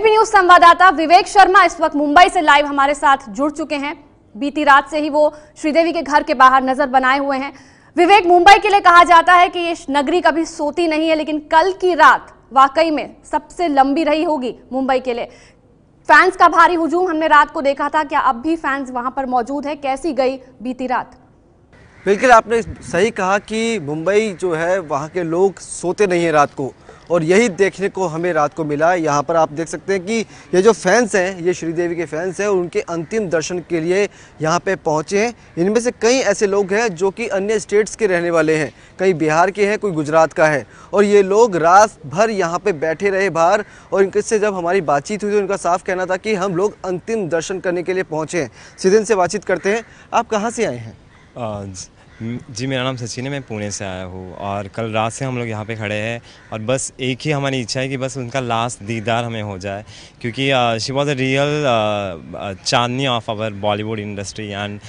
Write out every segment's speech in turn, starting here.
ABP news संवाददाता विवेक शर्मा इस वक्त मुंबई से लाइव हमारे साथ जुड़ चुके हैं बीती रात से ही वो श्रीदेवी के घर के बाहर नजर बनाए हुए हैं विवेक मुंबई के लिए कहा जाता है कि ये नगरी कभी सोती नहीं है लेकिन कल की रात वाकई में सबसे लंबी रही होगी मुंबई के लिए फैंस का भारी हुजूम हमने रात को देखा था क्या अब भी फैंस वहां पर मौजूद है कैसी गई बीती रात बिल्कुल आपने सही कहा कि मुंबई जो है वहां के लोग सोते नहीं है रात को और यही देखने को हमें रात को मिला यहाँ पर आप देख सकते हैं कि ये जो फैंस हैं ये श्रीदेवी के फैंस हैं और उनके अंतिम दर्शन के लिए यहाँ पे पहुँचे हैं इनमें से कई ऐसे लोग हैं जो कि अन्य स्टेट्स के रहने वाले हैं कई बिहार के हैं कोई गुजरात का है और ये लोग रात भर यहाँ पर बैठे रहे बाहर और इनसे जब हमारी बातचीत हुई तो उनका साफ कहना था कि हम लोग अंतिम दर्शन करने के लिए पहुँचे हैं सीधे से बातचीत करते हैं आप कहाँ से आए हैं हम्म, जी मेरा नाम सचिन है मैं पुणे से आया हूँ और कल रात से हम लोग यहाँ पे खड़े हैं और बस एक ही हमारी इच्छा है कि बस उनका लास्ट दीदार हमें हो जाए क्योंकि she was a real Chandni of our Bollywood industry and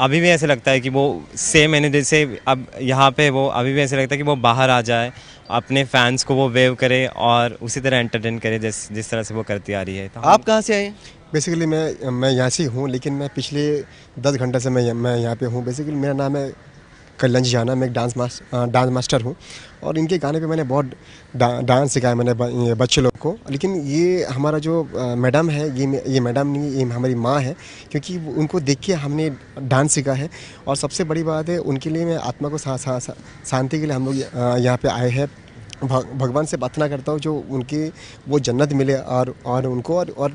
अभी भी ऐसे लगता है कि वो सेम है जैसे अब यहाँ पे वो अभी भी ऐसे लगता है कि वो बाहर आ जाए अपने फैंस को वो वेव करे और उसी तरह एंटरटेन करे जिस जिस तरह से वो करती आ रही है तो आप कहाँ से आए बेसिकली मैं मैं यहाँ से हूँ लेकिन मैं पिछले दस घंटे से मैं मैं यहाँ पे हूँ बेसिकली मेरा नाम है कल्याण जी जाना मैं एक डांस मास्टर डांस मास्टर हूँ और इनके गाने पे मैंने बहुत डा, डांस सिखाया मैंने बच्चे लोग को लेकिन ये हमारा जो मैडम है ये ये मैडम नहीं ये हमारी माँ है क्योंकि उनको देख के हमने डांस सीखा है और सबसे बड़ी बात है उनके लिए मैं आत्मा को शांति सा, सा, सा, के लिए हम लोग यहाँ पर आए हैं भगवान से प्रार्थना करता हूँ जो उनकी वो जन्नत मिले और और उनको और और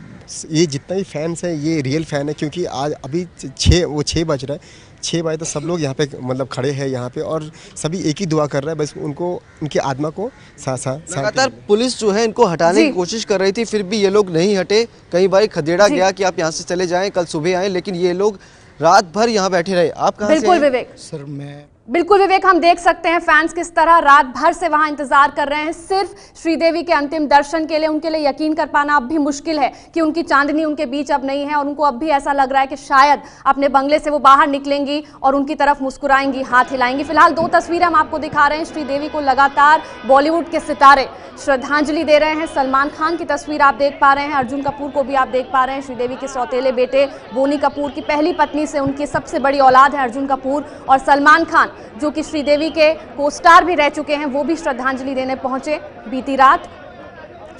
ये जितना भी फैंस हैं ये रियल फ़ैन है क्योंकि आज अभी छः वो छः बज रहा है छः बजे तो सब लोग यहाँ पे मतलब खड़े हैं यहाँ पे और सभी एक ही दुआ कर रहा है बस उनको उनकी आत्मा को सा सा लगातार पुलिस जो है इनको हटाने की कोशिश कर रही थी फिर भी ये लोग नहीं हटे कई बार खदेड़ा गया कि आप यहाँ से चले जाएँ कल सुबह आएँ लेकिन ये लोग रात भर यहाँ बैठे रहे आप कहाँ बिल्कुल विवेक सर मैं बिल्कुल विवेक हम देख सकते हैं फैंस किस तरह रात भर से वहां इंतजार कर रहे हैं सिर्फ श्रीदेवी के अंतिम दर्शन के लिए उनके लिए यकीन कर पाना अब भी मुश्किल है कि उनकी चांदनी उनके बीच अब नहीं है और उनको अब भी ऐसा लग रहा है कि शायद अपने बंगले से वो बाहर निकलेंगी और उनकी तरफ मुस्कुराएंगी हाथ हिलाएंगी फिलहाल दो तस्वीरें हम आपको दिखा रहे हैं श्रीदेवी को लगातार बॉलीवुड के सितारे श्रद्धांजलि दे रहे हैं सलमान खान की तस्वीर आप देख पा रहे हैं अर्जुन कपूर को भी आप देख पा रहे हैं श्रीदेवी के सौतेले बेटे बोनी कपूर की पहली पत्नी से उनकी सबसे बड़ी औलाद है अर्जुन कपूर और सलमान खान जो कि श्रीदेवी के कोस्टार भी रह चुके हैं वो भी श्रद्धांजलि देने पहुंचे बीती रात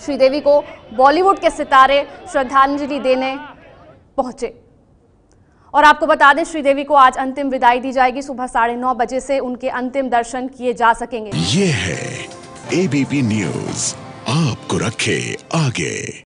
श्रीदेवी को बॉलीवुड के सितारे श्रद्धांजलि देने पहुंचे और आपको बता दें श्रीदेवी को आज अंतिम विदाई दी जाएगी सुबह साढ़े नौ बजे से उनके अंतिम दर्शन किए जा सकेंगे ये है एबीपी न्यूज आपको रखे आगे